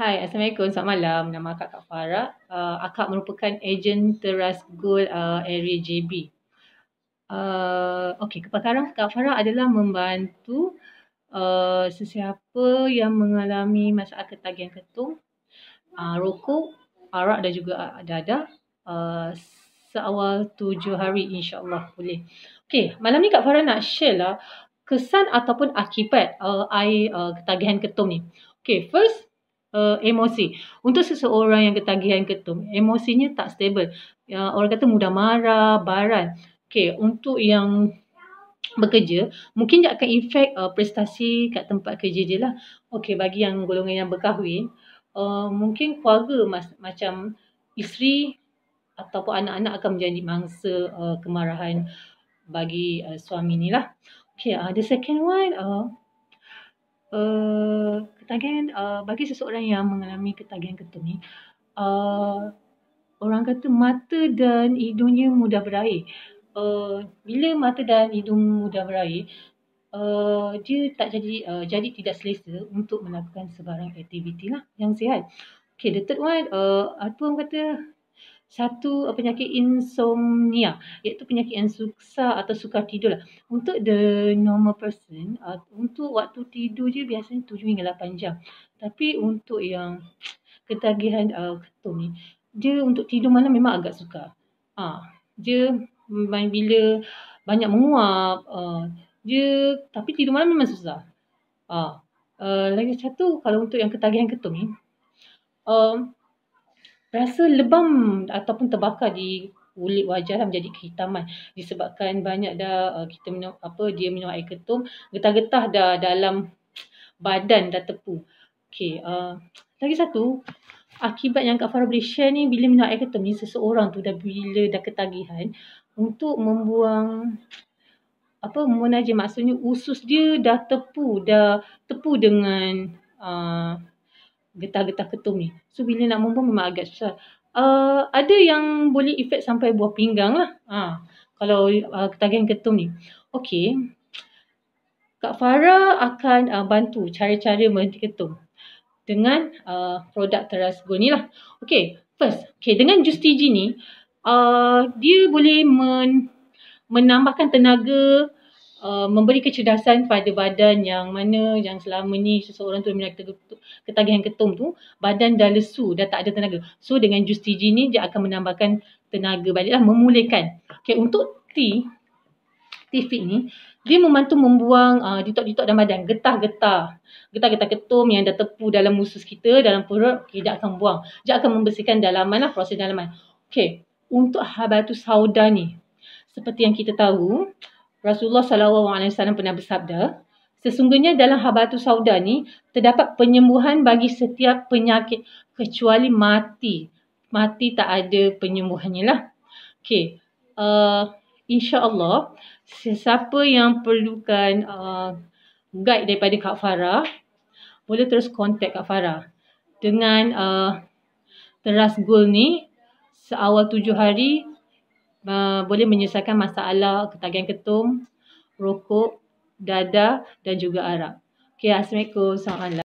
Hai, Assalamualaikum. Selamat malam. Nama akak Kak Farah. Uh, akak merupakan ejen teras Gold uh, Area JB. Uh, okay, kepakaran Kak Farah adalah membantu uh, sesiapa yang mengalami masalah ketagihan ketum, uh, rokok, arak dan juga uh, dada uh, seawal tujuh hari insyaAllah boleh. Okay, malam ni Kak Farah nak share lah kesan ataupun akibat uh, air uh, ketagihan ketum ni. Okay, first uh, emosi. Untuk seseorang yang ketagihan ketum, emosinya tak stable. Uh, orang kata mudah marah, baran. Okay, untuk yang bekerja, mungkin dia akan efek uh, eh, prestasi kat tempat kerja je lah. Okay, bagi yang golongan yang berkahwin, uh, mungkin keluarga mas- macam isteri ataupun anak-anak akan menjadi mangsa uh, kemarahan bagi uh, suami ni lah. Okay, uh, the second one, uh, uh, ketagihan uh, bagi seseorang yang mengalami ketagihan ketum ni uh, orang kata mata dan hidungnya mudah berair uh, bila mata dan hidung mudah berair Uh, dia tak jadi uh, jadi tidak selesa untuk melakukan sebarang aktiviti lah yang sihat. Okay, the third one, uh, apa orang kata satu eh, penyakit insomnia iaitu penyakit yang susah atau suka tidur lah. Untuk the normal person, uh, untuk waktu tidur je biasanya 7 hingga 8 jam. Tapi untuk yang ketagihan uh, ketum ni, dia untuk tidur malam memang agak suka. Ah, uh, dia bila banyak menguap, uh, dia tapi tidur malam memang susah. Ah, uh, uh, lagi satu kalau untuk yang ketagihan ketum ni, uh, rasa lebam ataupun terbakar di kulit wajah dah menjadi kehitaman disebabkan banyak dah uh, kita minum apa dia minum air ketum getah-getah dah dalam badan dah tepu. Okey, uh, lagi satu akibat yang Kak Farah boleh share ni bila minum air ketum ni seseorang tu dah bila dah ketagihan untuk membuang apa munajim maksudnya usus dia dah tepu dah tepu dengan uh, getah-getah ketum ni. So bila nak mumpung memang agak susah. Uh, ada yang boleh efek sampai buah pinggang lah. Ha, kalau uh, ketagihan ketum ni. Okay. Kak Farah akan uh, bantu cara-cara berhenti ketum. Dengan uh, produk teras go ni lah. Okay. First. Okay. Dengan jus tiji ni. Uh, dia boleh men- menambahkan tenaga Uh, memberi kecerdasan pada badan yang mana yang selama ni seseorang tu minat ketagihan ketum tu badan dah lesu dah tak ada tenaga so dengan jus tea ni dia akan menambahkan tenaga baliklah memulihkan okay untuk t tea fit ni dia membantu membuang uh, detok-detok dalam badan getah-getah getah-getah ketum yang dah tepu dalam usus kita dalam perut okay, dia akan buang dia akan membersihkan dalaman lah proses dalaman okay untuk habatus sauda ni seperti yang kita tahu Rasulullah sallallahu alaihi wasallam pernah bersabda, sesungguhnya dalam habatu sauda ni terdapat penyembuhan bagi setiap penyakit kecuali mati. Mati tak ada penyembuhannya lah. Okey. Uh, insya-Allah sesiapa yang perlukan uh, guide daripada Kak Farah boleh terus contact Kak Farah dengan uh, teras goal ni seawal tujuh hari boleh menyelesaikan masalah ketagihan ketum, rokok, dada dan juga arak. Okey, Assalamualaikum. Soalan.